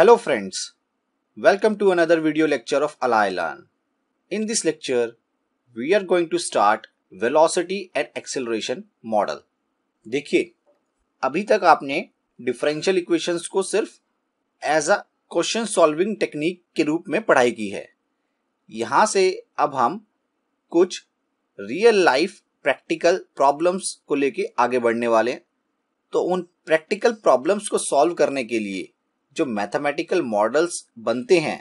Hello friends, welcome to another video lecture of Alailan. In this lecture, we are going to start velocity and acceleration model. देखिए अभी तक आपने differential equations को सिर्फ as a question solving technique के रूप में पढ़ाई की है यहाँ से अब हम कुछ real life practical problems को लेके आगे बढ़ने वाले हैं तो उन practical problems को solve करने के लिए जो मैथमेटिकल मॉडल्स बनते हैं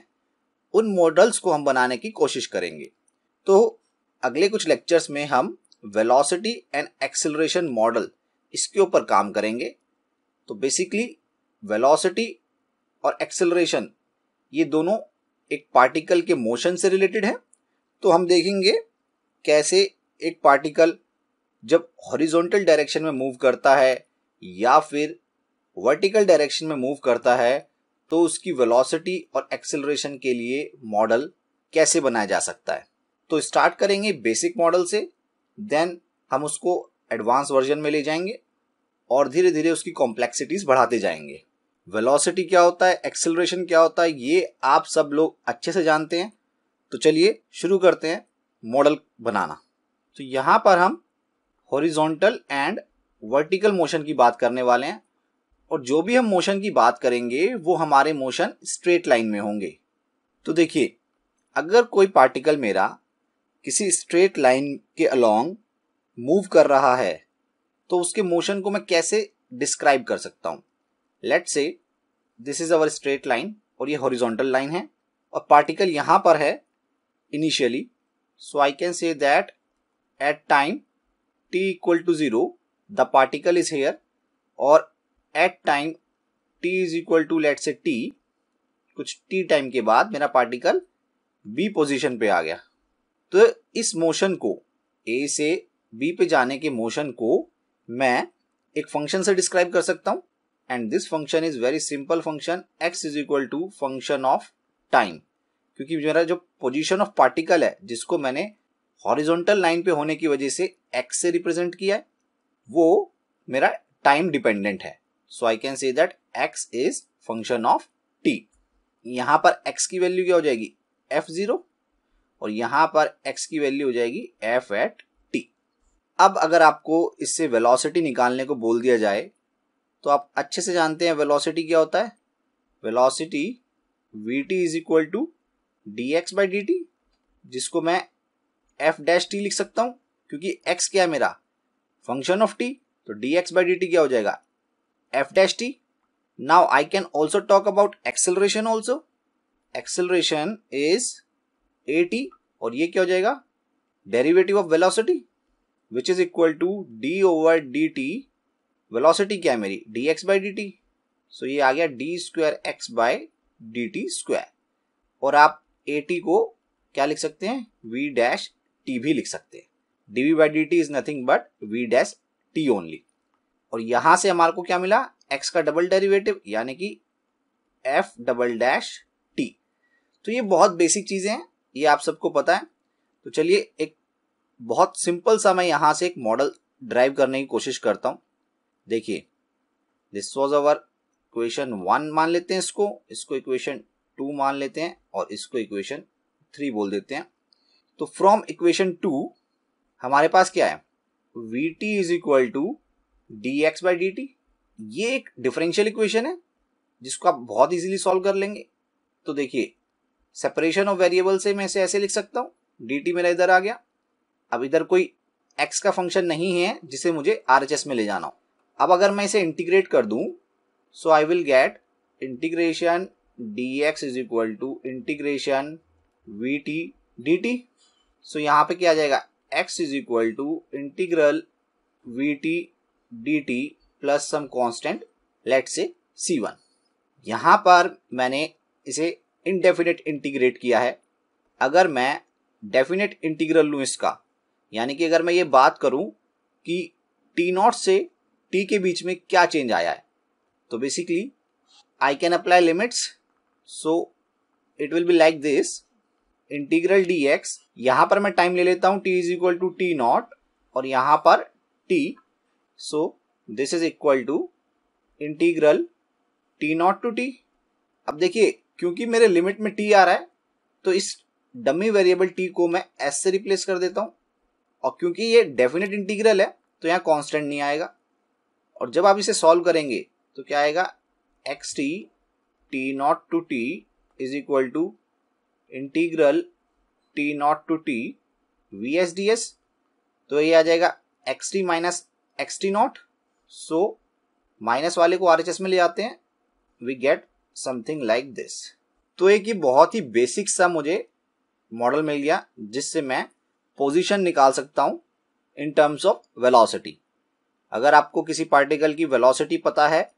उन मॉडल्स को हम बनाने की कोशिश करेंगे तो अगले कुछ लेक्चर्स में हम वेलोसिटी एंड एक्सेलरेशन मॉडल इसके ऊपर काम करेंगे तो बेसिकली वेलोसिटी और एक्सेलरेशन ये दोनों एक पार्टिकल के मोशन से रिलेटेड हैं तो हम देखेंगे कैसे एक पार्टिकल जब हॉरिजॉन्टल डायरेक्शन में मूव करता है या फिर वर्टिकल डायरेक्शन में मूव करता है तो उसकी वेलोसिटी और एक्सेलरेशन के लिए मॉडल कैसे बनाया जा सकता है तो स्टार्ट करेंगे बेसिक मॉडल से देन हम उसको एडवांस वर्जन में ले जाएंगे और धीरे धीरे उसकी कॉम्प्लेक्सिटीज बढ़ाते जाएंगे वेलोसिटी क्या होता है एक्सेलरेशन क्या होता है ये आप सब लोग अच्छे से जानते हैं तो चलिए शुरू करते हैं मॉडल बनाना तो यहाँ पर हम हॉरिजॉन्टल एंड वर्टिकल मोशन की बात करने वाले हैं और जो भी हम मोशन की बात करेंगे वो हमारे मोशन स्ट्रेट लाइन में होंगे तो देखिए अगर कोई पार्टिकल मेरा किसी स्ट्रेट लाइन के अलोंग मूव कर रहा है तो उसके मोशन को मैं कैसे डिस्क्राइब कर सकता हूँ let say this is our straight line और ये हॉरिजॉन्टल लाइन है और पार्टिकल यहाँ पर है initially so I can say that at time T equal to zero the particle is here और at time T is equal to let say T कुछ T time के बाद मेरा पार्टिकल बी पोजिशन पे आ गया तो इस मोशन को ए से बी पे जाने के मोशन को मैं एक फंक्शन से डिस्क्राइब कर सकता हूँ and this function is very simple function X is equal to function of time क्योंकि मेरा जो पोजीशन ऑफ पार्टिकल है जिसको मैंने हॉरिजोंटल लाइन पे होने की वजह से एक्स से रिप्रेजेंट किया है वो मेरा टाइम डिपेंडेंट है so I can say that X is function of t. यहां पर x की वैल्यू क्या हो जाएगी एफ जीरो और यहां पर एक्स की वैल्यू हो जाएगी एफ एट टी अब अगर आपको इससे वेलोसिटी निकालने को बोल दिया जाए तो आप अच्छे से जानते हैं वेलोसिटी क्या होता है velocity V T is equal to D X by D T जिसको मैं एफ डैश टी लिख सकता हूं क्योंकि एक्स क्या है मेरा फंक्शन ऑफ टी तो D X by D T क्या हो जाएगा f dash t. Now I can also talk about acceleration also. Acceleration is t और ये क्या हो जाएगा Derivative of velocity which is equal to D over D T velocity क्या है मेरी D X by D T so ये आ गया D square x by D T square और आप ए टी को क्या लिख सकते हैं वी डैश टी भी लिख सकते हैं D V by D T is nothing but V dash T only और यहां से हमारे को क्या मिला एक्स का डबल डेरिवेटिव यानी कि एफ डबल डैश टी तो ये बहुत बेसिक चीजें हैं ये आप सबको पता है तो चलिए एक बहुत सिंपल सा मैं यहां से एक मॉडल ड्राइव करने की कोशिश करता हूं देखिए this was our equation one मान लेते हैं इसको इसको इक्वेशन टू मान लेते हैं और इसको इक्वेशन थ्री बोल देते हैं तो फ्रॉम इक्वेशन टू हमारे पास क्या है V T is equal to D X by D T ये एक डिफरेंशियल इक्वेशन है जिसको आप बहुत इजीली सॉल्व कर लेंगे तो देखिए सेपरेशन ऑफ वेरिएबल से मैं इसे ऐसे लिख सकता हूँ डी टी मेरा इधर आ गया अब इधर कोई एक्स का फंक्शन नहीं है जिसे मुझे आर एच एस में ले जाना हो अब अगर मैं इसे इंटीग्रेट कर दूँ so I will get integration D X is equal to integration V T D T so यहाँ पे क्या आ जाएगा X is equal to integral V T dt plus some constant let say c1 यहाँ पर मैंने इसे इनडेफिनेट इंटीग्रेट किया है अगर मैं डेफिनेट इंटीग्रल लूँ इसका यानी कि अगर मैं ये बात करूं कि टी नॉट से टी के बीच में क्या चेंज आया है तो basically I can apply limits so it will be like this integral D X यहाँ पर मैं टाइम ले लेता हूँ T is equal to T naught और यहाँ पर T So this is equal to integral T naught to T अब देखिए क्योंकि मेरे लिमिट में टी आ रहा है तो इस डमी वेरिएबल टी को मैं एस से रिप्लेस कर देता हूँ और क्योंकि ये डेफिनेट इंटीग्रल है तो यहाँ कांस्टेंट नहीं आएगा और जब आप इसे सॉल्व करेंगे तो क्या आएगा X T T naught to T is equal to integral T naught to T V S D S तो ये आ जाएगा X T minus X T naught so minus वाले को आर एच एस में ले जाते हैं we get something like this तो एक ही बहुत ही बेसिक सा मुझे मॉडल मिल गया जिससे मैं पोजीशन निकाल सकता हूं इन टर्म्स ऑफ वेलोसिटी अगर आपको किसी पार्टिकल की वेलोसिटी पता है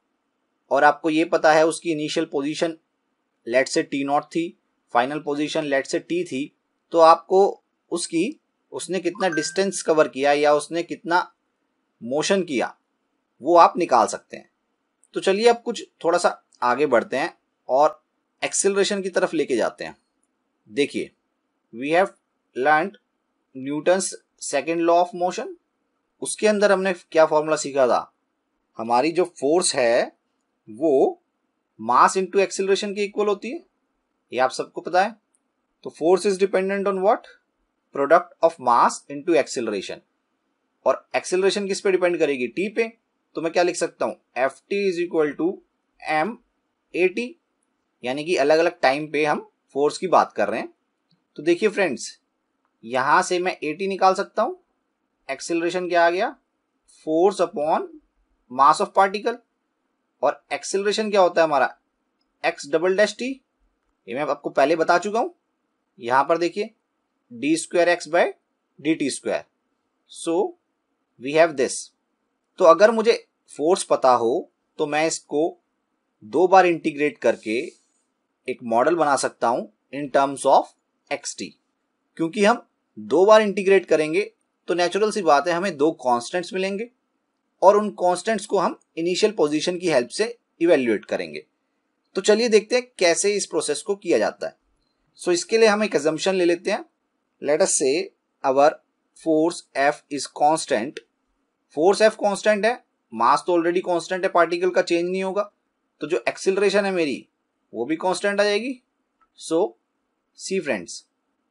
और आपको ये पता है उसकी initial position let say T naught थी final position let say T थी तो आपको उसकी उसने कितना डिस्टेंस कवर किया या उसने कितना मोशन किया वो आप निकाल सकते हैं तो चलिए अब कुछ थोड़ा सा आगे बढ़ते हैं और एक्सेलरेशन की तरफ लेके जाते हैं देखिए we have learn Newton's second law of motion उसके अंदर हमने क्या फॉर्मूला सीखा था हमारी जो फोर्स है वो मास इंटू एक्सेलरेशन के इक्वल होती है ये आप सबको पता है तो force is dependent on what product of mass into acceleration और एक्सेलरेशन किस पे डिपेंड करेगी टी पे तो मैं क्या लिख सकता हूँ F T is equal to M A T यानी कि अलग अलग टाइम पे हम फोर्स की बात कर रहे हैं तो देखिए फ्रेंड्स यहां से मैं ए टी निकाल सकता हूं एक्सेलरेशन क्या आ गया force upon mass of particle और एक्सेलरेशन क्या होता है हमारा एक्स डबल डैश टी ये मैं आपको पहले बता चुका हूं यहां पर देखिए D square X by D T square so we have this तो अगर मुझे फोर्स पता हो तो मैं इसको दो बार इंटीग्रेट करके एक मॉडल बना सकता हूं in terms of X T क्योंकि हम दो बार इंटीग्रेट करेंगे तो नेचुरल सी बात है हमें दो कांस्टेंट्स मिलेंगे और उन कांस्टेंट्स को हम इनिशियल पोजीशन की हेल्प से इवेल्युएट करेंगे तो चलिए देखते हैं कैसे इस प्रोसेस को किया जाता है सो so, इसके लिए हम एक एजम्पन ले लेते हैं let's say our force F is constant force F constant है मास तो ऑलरेडी कांस्टेंट है पार्टिकल का चेंज नहीं होगा तो जो एक्सिलरेशन है मेरी वो भी कांस्टेंट आ जाएगी so see friends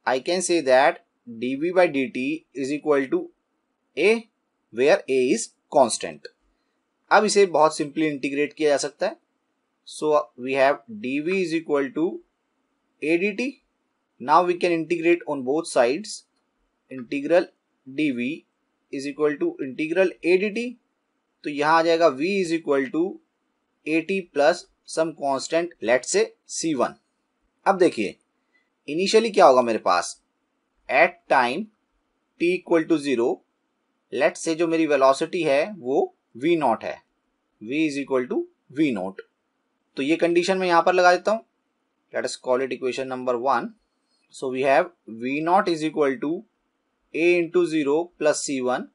I can say that D V by D T is equal to A where A is constant अब इसे बहुत सिंपली इंटीग्रेट किया जा सकता है so we have so is equal to A D T now we can integrate on both both integral D dv is equal to integral A D T तो यहाँ आ जाएगा V is equal to A T plus some constant let's say C one अब देखिए initially क्या होगा मेरे पास at time T equal to zero let's say जो मेरी वेलोसिटी है वो वी नॉट है v is equal to V naught तो ये कंडीशन मैं यहां पर लगा देता हूं let's call it equation number one so we have V naught is equal to A into zero plus C one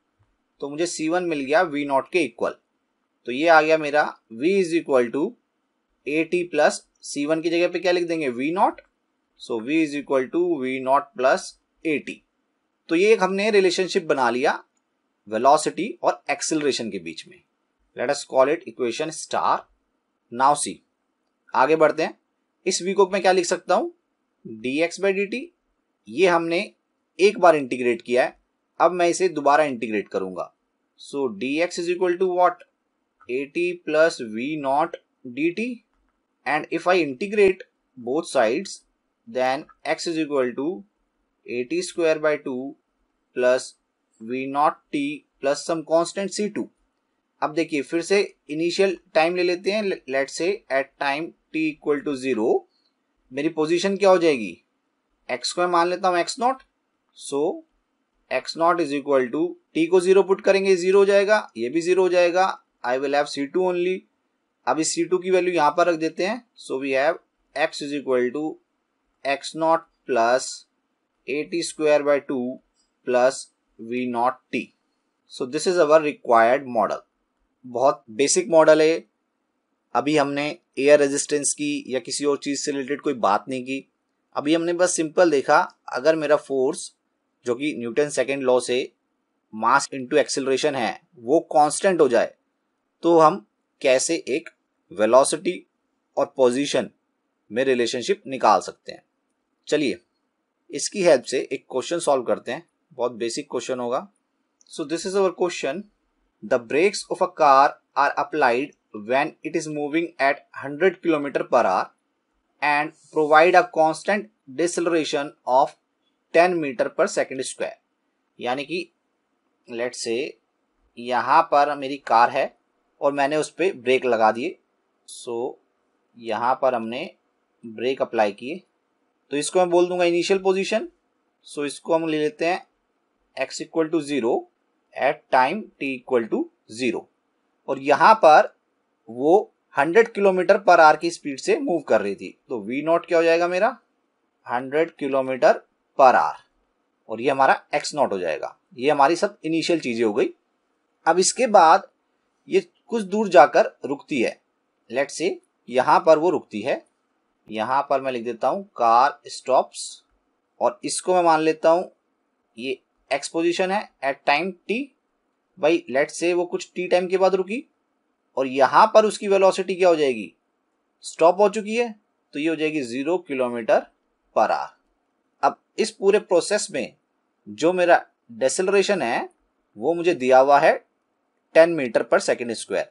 तो मुझे सी वन मिल गया वी नॉट के इक्वल तो ये आ गया मेरा V is equal to A T plus C one की जगह पे क्या लिख देंगे V naught so V is equal to V naught plus A T तो ये एक हमने रिलेशनशिप बना लिया वेलोसिटी और एक्सिलेशन के बीच में let us call it equation star now see आगे बढ़ते हैं इस वी को मैं क्या लिख सकता हूँ D X by D T ये हमने एक बार इंटीग्रेट किया है अब मैं इसे दोबारा इंटीग्रेट करूंगा so D X is equal to what A T plus V naught D T and if I integrate both sides then X is equal to A T square by two plus V naught T plus some constant C two अब देखिए फिर से initial time ले लेते हैं let's say at time T equal to zero मेरी position क्या हो जाएगी एक्स को मैं मान लेता हूँ X naught so X naught is equal to T को जीरो पुट करेंगे जीरो हो जाएगा ये भी जीरो हो जाएगा I will have C two only अब इस सी टू की वैल्यू यहां पर रख देते हैं so we have X is equal to X naught plus A T square by two plus V naught T so this is our required model बहुत basic model है अभी हमने एयर रेजिस्टेंस की या किसी और चीज़ से रिलेटेड कोई बात नहीं की अभी हमने बस सिंपल देखा अगर मेरा फोर्स जो कि न्यूटन सेकेंड लॉ से मास इंटू एक्सिलेशन है वो कांस्टेंट हो जाए तो हम कैसे एक वेलोसिटी और पोजीशन में रिलेशनशिप निकाल सकते हैं चलिए इसकी हेल्प से एक क्वेश्चन सॉल्व करते हैं बहुत बेसिक क्वेश्चन होगा so this is our question the brakes of a car are applied when it is moving at 100 kilometer per hour and provide a constant deceleration of ten meter per second square यानी कि late से यहाँ पर मेरी car है और मैंने उस पर ब्रेक लगा दिए सो so, यहाँ पर हमने ब्रेक अप्लाई किए तो इसको मैं बोल दूंगा इनिशियल पोजीशन सो इसको हम ले लेते हैं x equal to zero at time t equal to zero और यहाँ पर वो 100 किलोमीटर पर आर की स्पीड से मूव कर रही थी तो v नॉट क्या हो जाएगा मेरा 100 किलोमीटर पर आर और ये हमारा एक्स नॉट हो जाएगा ये हमारी सब इनिशियल चीज़ें हो गई अब इसके बाद ये कुछ दूर जाकर रुकती है लेट से यहां पर वो रुकती है यहां पर मैं लिख देता हूं कार स्टॉप्स और इसको मैं मान लेता हूं ये एक्स पोजिशन है एट टाइम टी भाई लेट से वो कुछ टी टाइम के बाद रुकी और यहां पर उसकी वेलोसिटी क्या हो जाएगी स्टॉप हो चुकी है तो ये हो जाएगी ज़ीरो किलोमीटर पर आर इस पूरे प्रोसेस में जो मेरा डेसलरेशन है वो मुझे दिया हुआ है ten meter per second square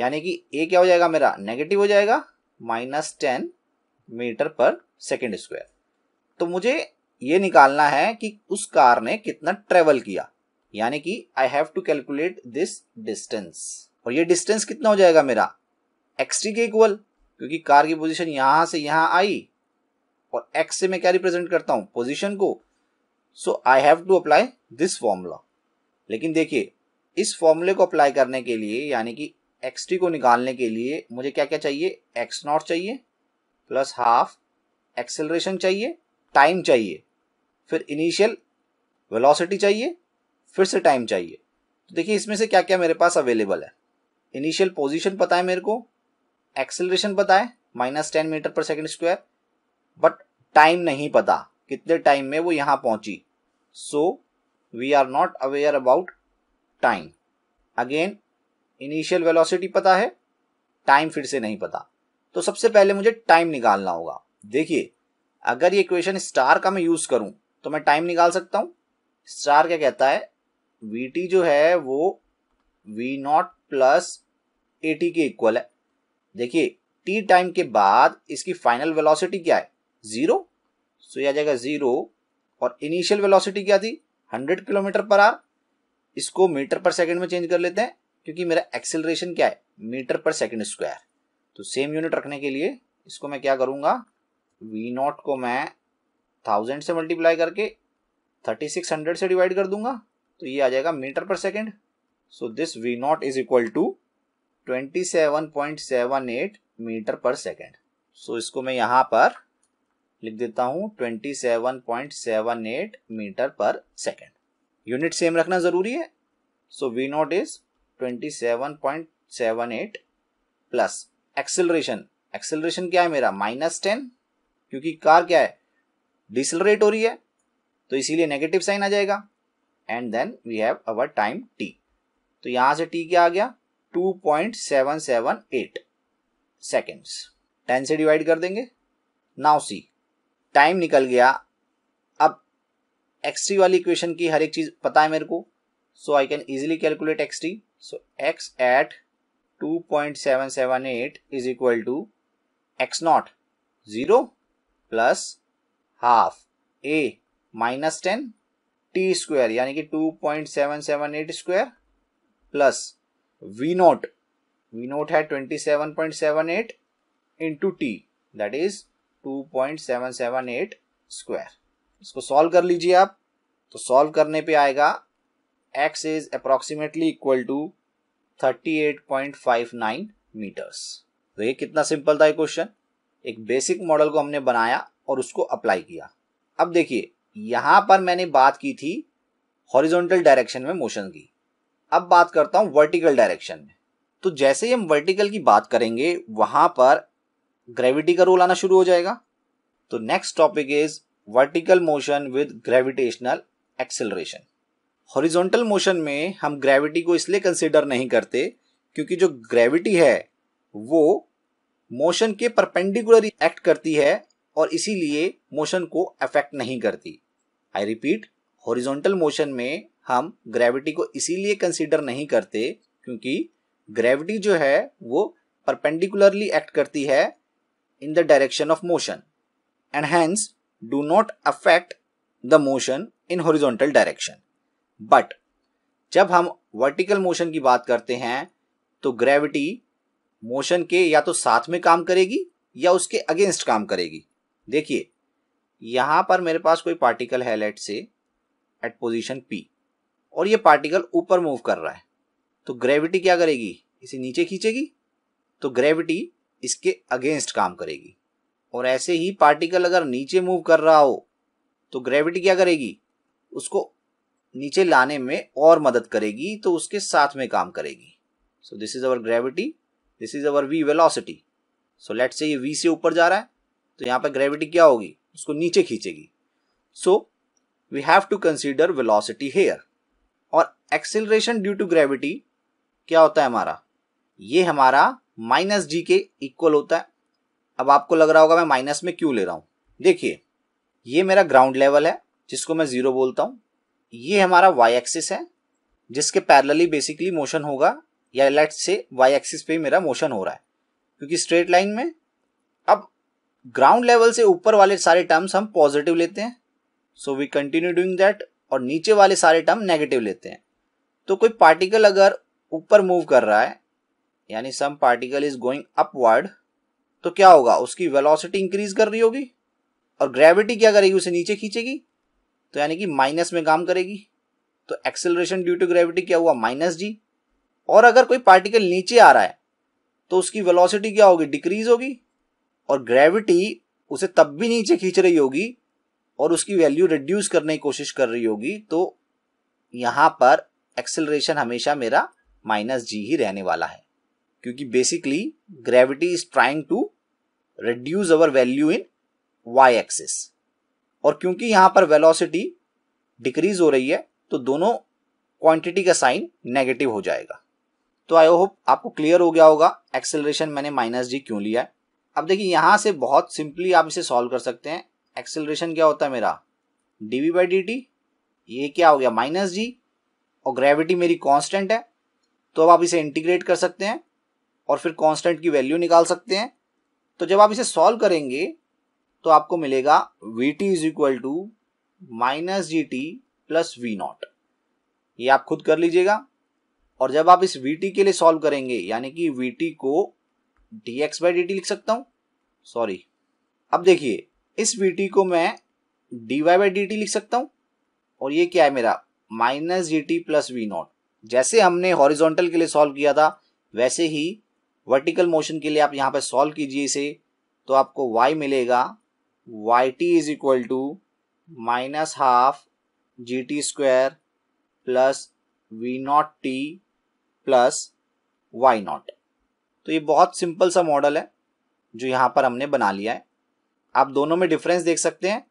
यानी कि ए क्या हो जाएगा मेरा नेगेटिव हो जाएगा minus ten meter per second square तो मुझे ये निकालना है कि उस कार ने कितना ट्रेवल किया यानी कि I have to calculate this distance और ये डिस्टेंस कितना हो जाएगा मेरा एक्सटी के इक्वल क्योंकि कार की पोजीशन यहां से यहां आई और एक्स से मैं क्या रिप्रेजेंट करता हूं पोजिशन को so I have to apply this formula लेकिन देखिए इस फॉर्मूले को अप्लाई करने के लिए यानी कि एक्स टी को निकालने के लिए मुझे क्या क्या चाहिए एक्स नॉट चाहिए प्लस हाफ एक्सेलरेशन चाहिए टाइम चाहिए फिर इनिशियल वेलोसिटी चाहिए फिर से टाइम चाहिए तो देखिए इसमें से क्या क्या मेरे पास अवेलेबल है इनिशियल पोजीशन पता है मेरे को एक्सेलरेशन पता है minus ten meter per second square but time नहीं पता कितने टाइम में वो यहां पहुंची so we are not aware about time again initial velocity पता है टाइम फिर से नहीं पता तो सबसे पहले मुझे टाइम निकालना होगा देखिए अगर ये इक्वेशन स्टार का मैं यूज़ करूं तो मैं टाइम निकाल सकता हूं स्टार क्या कहता है वी जो है वो वी नॉट प्लस ए के इक्वल है देखिए टी टाइम के बाद इसकी फाइनल वेलोसिटी क्या है जीरो सो यह आ जाएगा जीरो और इनिशियल वेलोसिटी क्या थी हंड्रेड किलोमीटर पर आर इसको मीटर पर सेकंड में चेंज कर लेते हैं क्योंकि मेरा एक्सेलरेशन क्या है मीटर पर सेकंड स्क्वायर तो सेम यूनिट रखने के लिए इसको मैं क्या करूंगा वी नॉट को मैं थाउजेंड से मल्टीप्लाई करके थर्टी सिक्स हंड्रेड से डिवाइड कर दूंगा तो ये आ जाएगा meter per second so this V naught is equal to twenty meter per second so इसको मैं यहाँ पर लिख देता seven 27.78 meter per second unit same रखना ज़रूरी है so V naught is 27.78 plus acceleration acceleration क्या है मेरा माइनस टेन क्योंकि कार क्या है डिसलरेट हो रही है तो इसीलिए नेगेटिव साइन आ जाएगा and then we have our time T तो यहां से टी क्या आ गया 2.778 सेकेंड टेन से डिवाइड कर देंगे नाउ सी टाइम निकल गया अब एक्स टी वाली इक्वेशन की हर एक चीज़ पता है मेरे को so I can easily calculate X T so X at two point seven seven eight is equal to X naught zero plus half A minus ten T square यानी कि two point seven seven eight square plus V naught V naught है twenty seven point seven eight into T that is 2.778 square इसको solve कर लीजिए आप तो solve करने पे आएगा x is approximately equal to 38.59 meters तो ये कितना सिंपल था ये क्वेश्चन एक बेसिक मॉडल को हमने बनाया और उसको अप्लाई किया अब देखिए यहां पर मैंने बात की थी हॉरिजॉन्टल डायरेक्शन में मोशन की अब बात करता हूं वर्टिकल डायरेक्शन में तो जैसे ही हम वर्टिकल की बात करेंगे वहां पर ग्रेविटी का रोल आना शुरू हो जाएगा तो next topic is vertical motion with gravitational acceleration horizontal motion में हम ग्रेविटी को इसलिए कंसिडर नहीं करते क्योंकि जो ग्रेविटी है वो मोशन के परपेंडिकुलर एक्ट करती है और इसीलिए मोशन को अफेक्ट नहीं करती आई रिपीट हॉरिजॉन्टल मोशन में हम ग्रेविटी को इसीलिए कंसिडर नहीं करते क्योंकि ग्रेविटी जो है वो परपेंडिकुलरली एक्ट करती है in the direction of motion and hence do not affect the motion in horizontal direction. But जब हम वर्टिकल मोशन की बात करते हैं तो ग्रेविटी मोशन के या तो साथ में काम करेगी या उसके अगेंस्ट काम करेगी देखिए यहां पर मेरे पास कोई पार्टिकल है late say eight position P और ये पार्टिकल ऊपर मूव कर रहा है तो ग्रेविटी क्या करेगी इसे नीचे खींचेगी तो ग्रेविटी इसके अगेंस्ट काम करेगी और ऐसे ही पार्टिकल अगर नीचे मूव कर रहा हो तो ग्रेविटी क्या करेगी उसको नीचे लाने में और मदद करेगी तो उसके साथ में काम करेगी so this is our gravity this is our V velocity so let's say ये वी से ऊपर जा रहा है तो यहाँ पर ग्रेविटी क्या होगी उसको नीचे खींचेगी so we have to consider velocity here और एक्सेलरेशन ड्यू टू ग्रेविटी क्या होता है हमारा ये हमारा माइनस जी के इक्वल होता है अब आपको लग रहा होगा मैं माइनस में क्यों ले रहा हूं देखिए ये मेरा ग्राउंड लेवल है जिसको मैं ज़ीरो बोलता हूं ये हमारा वाई एक्सिस है जिसके पैरेलली बेसिकली मोशन होगा या लेट से वाई एक्सिस पे मेरा मोशन हो रहा है क्योंकि स्ट्रेट लाइन में अब ग्राउंड लेवल से ऊपर वाले सारे टर्म्स हम पॉजिटिव लेते हैं so we continue doing that और नीचे वाले सारे टर्म नेगेटिव लेते हैं तो कोई पार्टिकल अगर ऊपर मूव कर रहा है यानी some particle is going upward तो क्या होगा उसकी वेलोसिटी इंक्रीज कर रही होगी और ग्रेविटी क्या करेगी उसे नीचे खींचेगी तो यानी कि माइनस में काम करेगी तो एक्सेलरेशन ड्यू टू ग्रेविटी क्या हुआ माइनस जी और अगर कोई पार्टिकल नीचे आ रहा है तो उसकी वेलोसिटी क्या होगी डिक्रीज होगी और ग्रेविटी उसे तब भी नीचे खींच रही होगी और उसकी वैल्यू रिड्यूस करने की कोशिश कर रही होगी तो यहां पर एक्सेलरेशन हमेशा मेरा माइनस जी ही रहने वाला है क्योंकि basically gravity is trying to reduce our value in Y axis और क्योंकि यहां पर वेलोसिटी डिक्रीज हो रही है तो दोनों क्वांटिटी का साइन नेगेटिव हो जाएगा तो आई होप आपको क्लियर हो गया होगा एक्सेलरेशन मैंने माइनस जी क्यों लिया है अब देखिए यहां से बहुत सिंपली आप इसे सॉल्व कर सकते हैं एक्सेलरेशन क्या होता है मेरा D V by D T ये क्या हो गया माइनस जी और ग्रेविटी मेरी कांस्टेंट है तो अब आप इसे इंटीग्रेट कर सकते हैं और फिर कांस्टेंट की वैल्यू निकाल सकते हैं तो जब आप इसे सॉल्व करेंगे तो आपको मिलेगा V T is equal to minus G T plus V naught ये आप खुद कर लीजिएगा और जब आप इस वी टी के लिए सॉल्व करेंगे यानी कि वी टी को D X by D T लिख सकता हूँ सॉरी अब देखिए इस वी टी को मैं D Y by D T लिख सकता हूँ और ये क्या है मेरा minus G T plus V naught जैसे हमने हॉरिजॉन्टल के लिए सॉल्व किया था वैसे ही वर्टिकल मोशन के लिए आप यहाँ पे सॉल्व कीजिए इसे तो आपको y मिलेगा Y T is equal to minus half G T square plus V naught T plus Y naught तो ये बहुत सिंपल सा मॉडल है जो यहाँ पर हमने बना लिया है आप दोनों में डिफरेंस देख सकते हैं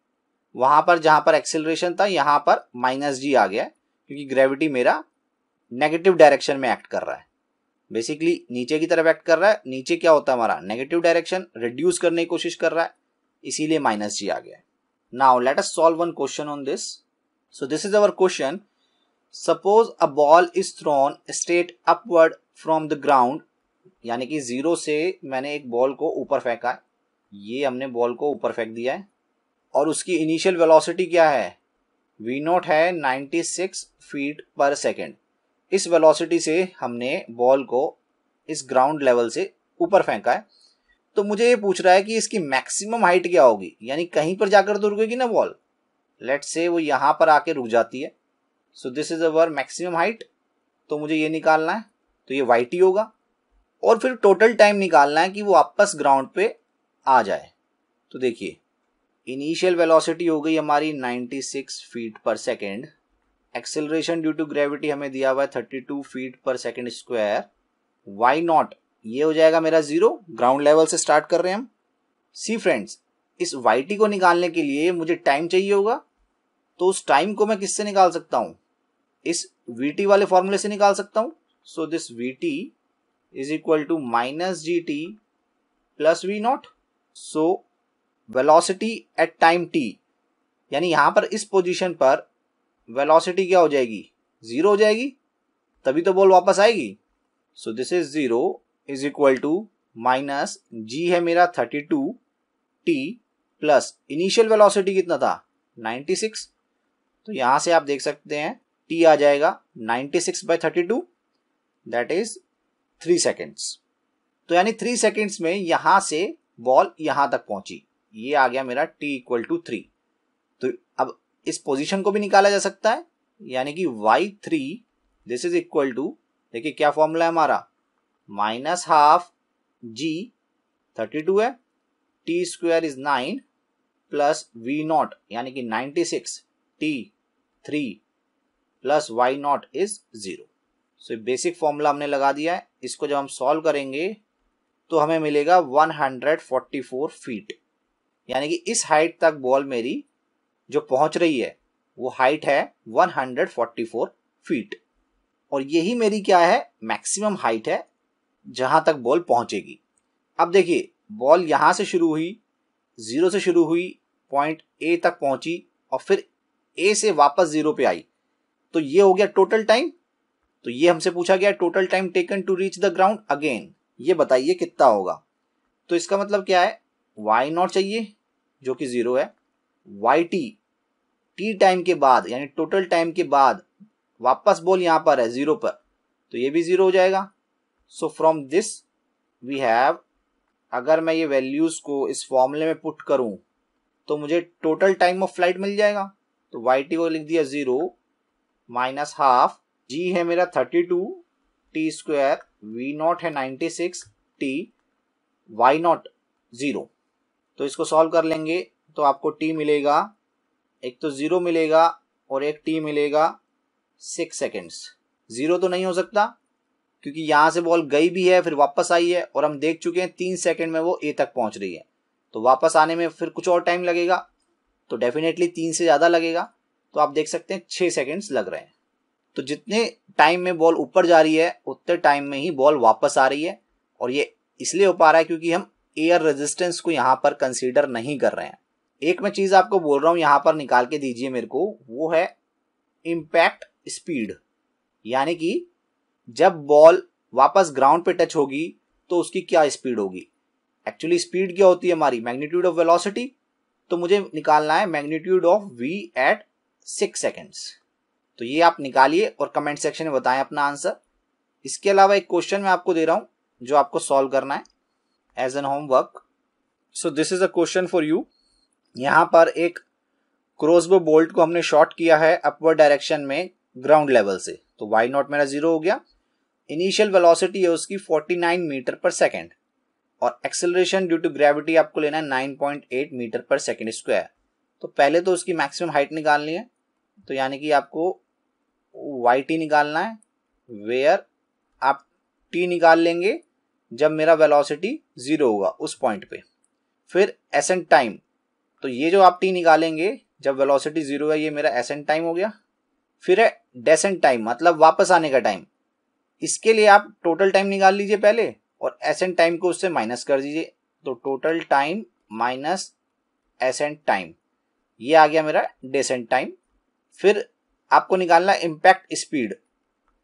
वहाँ पर जहाँ पर एक्सेलरेशन था यहाँ पर माइनस जी आ गया क्योंकि ग्रेविटी मेरा नेगेटिव डायरेक्शन में एक्ट कर रहा है बेसिकली नीचे की तरफ एक्ट कर रहा है नीचे क्या होता है हमारा नेगेटिव डायरेक्शन रिड्यूस करने की कोशिश कर रहा है इसीलिए माइनस जी आ गया now let us solve one question on this so this is our question suppose a ball is thrown straight upward from the ground यानी कि जीरो से मैंने एक बॉल को ऊपर फेंका ये हमने बॉल को ऊपर फेंक दिया है और उसकी इनिशियल वेलोसिटी क्या है वी नोट है 96 फीट पर सेकेंड इस वेलोसिटी से हमने बॉल को इस ग्राउंड लेवल से ऊपर फेंका है तो मुझे ये पूछ रहा है कि इसकी मैक्सिमम हाइट क्या होगी यानी कहीं पर जाकर तो रुकेगी ना बॉल लेट से वो यहाँ पर आके रुक जाती है so this is our maximum height तो मुझे ये निकालना है तो ये वाइट ही होगा और फिर टोटल टाइम निकालना है कि वो वापस ग्राउंड पे आ जाए तो देखिए इनिशियल वेलोसिटी हो गई हमारी 96 feet per second acceleration due to gravity हमें दिया हुआ है thirty two feet per second square Y naught ये हो जाएगा मेरा जीरो ग्राउंड लेवल से स्टार्ट कर रहे हैं हम सी फ्रेंड्स इस वाई टी को निकालने के लिए मुझे टाइम चाहिए होगा तो उस टाइम को मैं किससे निकाल सकता हूँ इस वी टी वाले फॉर्मूले से निकाल सकता हूँ so this V T is equal to minus G T plus V naught so velocity at time T यानी यहां पर इस पोजीशन पर वेलोसिटी क्या हो जाएगी जीरो हो जाएगी तभी तो बॉल वापस आएगी so this is zero is equal to minus G है मेरा thirty two T plus initial velocity कितना था नाइन्टी सिक्स तो यहां से आप देख सकते हैं टी आ जाएगा ninety six by thirty two that is three seconds तो यानी थ्री सेकेंड्स में यहां से बॉल यहां तक पहुंची ये आ गया मेरा टी इक्वल टू थ्री इस पोजीशन को भी निकाला जा सकता है यानी कि Y three this is equal to देखिए क्या फॉर्मूला है हमारा minus half G thirty two है T square is nine plus V naught यानी कि ninety six T three plus Y naught is zero so basic formula हमने लगा दिया है इसको जब हम सॉल्व करेंगे तो हमें मिलेगा 144 फीट यानी कि इस हाइट तक बॉल मेरी जो पहुंच रही है वो हाइट है 144 फीट और यही मेरी क्या है मैक्सिमम हाइट है जहां तक बॉल पहुंचेगी अब देखिए बॉल यहां से शुरू हुई ज़ीरो से शुरू हुई पॉइंट ए तक पहुंची और फिर ए से वापस ज़ीरो पे आई तो ये हो गया टोटल टाइम तो ये हमसे पूछा गया total time taken to reach the ground again ये बताइए कितना होगा तो इसका मतलब क्या है वाई नॉट चाहिए जो कि ज़ीरो है वाई टी टी टाइम के बाद यानी टोटल टाइम के बाद वापस बॉल यहां पर है ज़ीरो पर तो ये भी ज़ीरो हो जाएगा so from this we have अगर मैं ये वैल्यूज़ को इस फॉर्मूले में पुट करूं तो मुझे टोटल टाइम ऑफ फ्लाइट मिल जाएगा तो वाई टी को लिख दिया ज़ीरो माइनस हाफ जी है मेरा thirty two T square V naught है ninety six T Y naught zero तो इसको सॉल्व कर लेंगे तो आपको टी मिलेगा एक तो ज़ीरो मिलेगा और एक टी मिलेगा सिक्स सेकेंड्स ज़ीरो तो नहीं हो सकता क्योंकि यहां से बॉल गई भी है फिर वापस आई है और हम देख चुके हैं तीन सेकेंड में वो ए तक पहुंच रही है तो वापस आने में फिर कुछ और टाइम लगेगा तो डेफिनेटली तीन से ज़्यादा लगेगा तो आप देख सकते हैं छह सेकेंड्स लग रहे हैं तो जितने टाइम में बॉल ऊपर जा रही है उतने टाइम में ही बॉल वापस आ रही है और ये इसलिए हो पा रहा है क्योंकि हम एयर रेजिस्टेंस को यहाँ पर कंसिडर नहीं कर रहे हैं एक मैं चीज़ आपको बोल रहा हूं यहां पर निकाल के दीजिए मेरे को वो है इम्पैक्ट स्पीड यानी कि जब बॉल वापस ग्राउंड पे टच होगी तो उसकी क्या स्पीड होगी एक्चुअली स्पीड क्या होती है हमारी मैग्नीट्यूड ऑफ वेलोसिटी तो मुझे निकालना है magnitude of V at six seconds तो ये आप निकालिए और कमेंट सेक्शन में बताएं अपना आंसर इसके अलावा एक क्वेश्चन मैं आपको दे रहा हूं जो आपको सॉल्व करना है as an homework so this is a question for you यहां पर एक क्रोसबो बोल्ट को हमने शॉर्ट किया है अपवर्ड डायरेक्शन में ग्राउंड लेवल से तो वाई नॉट मेरा जीरो हो गया इनिशियल वेलोसिटी है उसकी 49 मीटर पर सेकेंड और एक्सेलरेशन ड्यू टू ग्रेविटी आपको लेना है 9.8 मीटर पर सेकेंड स्क्वायर तो पहले तो उसकी मैक्सिमम हाइट निकालनी है तो यानी कि आपको वाई टी निकालना है वेयर आप टी निकाल लेंगे जब मेरा वेलोसिटी ज़ीरो होगा उस पॉइंट पे फिर एसेंट टाइम तो ये जो आप टी निकालेंगे जब वेलोसिटी जीरो है ये मेरा एसेंट टाइम हो गया फिर है डेसेंट टाइम मतलब वापस आने का टाइम इसके लिए आप टोटल टाइम निकाल लीजिए पहले और एसेंट टाइम को उससे माइनस कर दीजिए तो total time minus ascent time ये आ गया मेरा डेसेंट टाइम फिर आपको निकालना इम्पैक्ट स्पीड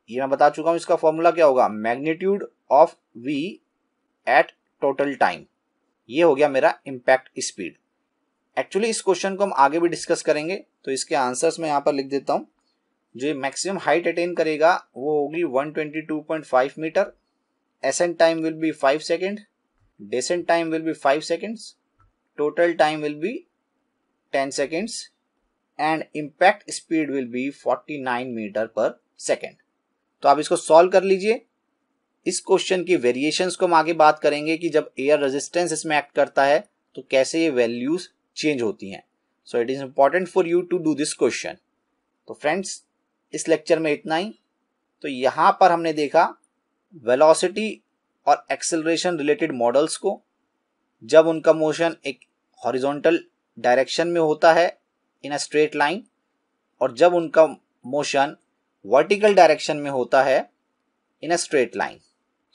ये मैं बता चुका हूँ इसका फॉर्मूला क्या होगा magnitude of V at total time ये हो गया मेरा इम्पैक्ट स्पीड एक्चुअली इस क्वेश्चन को हम आगे भी डिस्कस करेंगे तो इसके आंसर्स में यहाँ पर लिख देता हूँ जो मैक्सिमम हाइट अटेन करेगा वो होगी 122.5 meter ascent time will be five second descent time will be five seconds total time will be ten seconds and impact speed will be 49 meter per second तो आप इसको सॉल्व कर लीजिए इस question की वेरिएशंस को हम आगे बात करेंगे कि जब एयर रेजिस्टेंस इसमें एक्ट करता है तो कैसे ये वैल्यूज चेंज होती हैं so it is important for you to do this question तो फ्रेंड्स इस लेक्चर में इतना ही तो यहाँ पर हमने देखा वेलोसिटी और एक्सेलरेशन रिलेटेड मॉडल्स को जब उनका मोशन एक हॉरिजॉन्टल डायरेक्शन में होता है इन अ स्ट्रेट लाइन और जब उनका मोशन वर्टिकल डायरेक्शन में होता है इन अ स्ट्रेट लाइन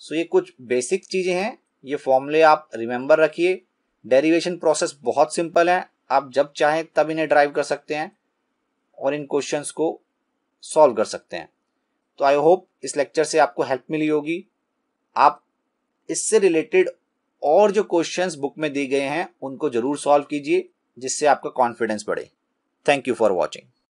सो ये कुछ बेसिक चीज़ें हैं ये फॉर्मूले आप रिमेंबर रखिए डेरिवेशन प्रोसेस बहुत सिंपल है आप जब चाहें तब इन्हें ड्राइव कर सकते हैं और इन क्वेश्चंस को सॉल्व कर सकते हैं तो आई होप इस लेक्चर से आपको हेल्प मिली होगी आप इससे रिलेटेड और जो क्वेश्चंस बुक में दिए गए हैं उनको जरूर सॉल्व कीजिए जिससे आपका कॉन्फिडेंस बढ़े थैंक यू फॉर वॉचिंग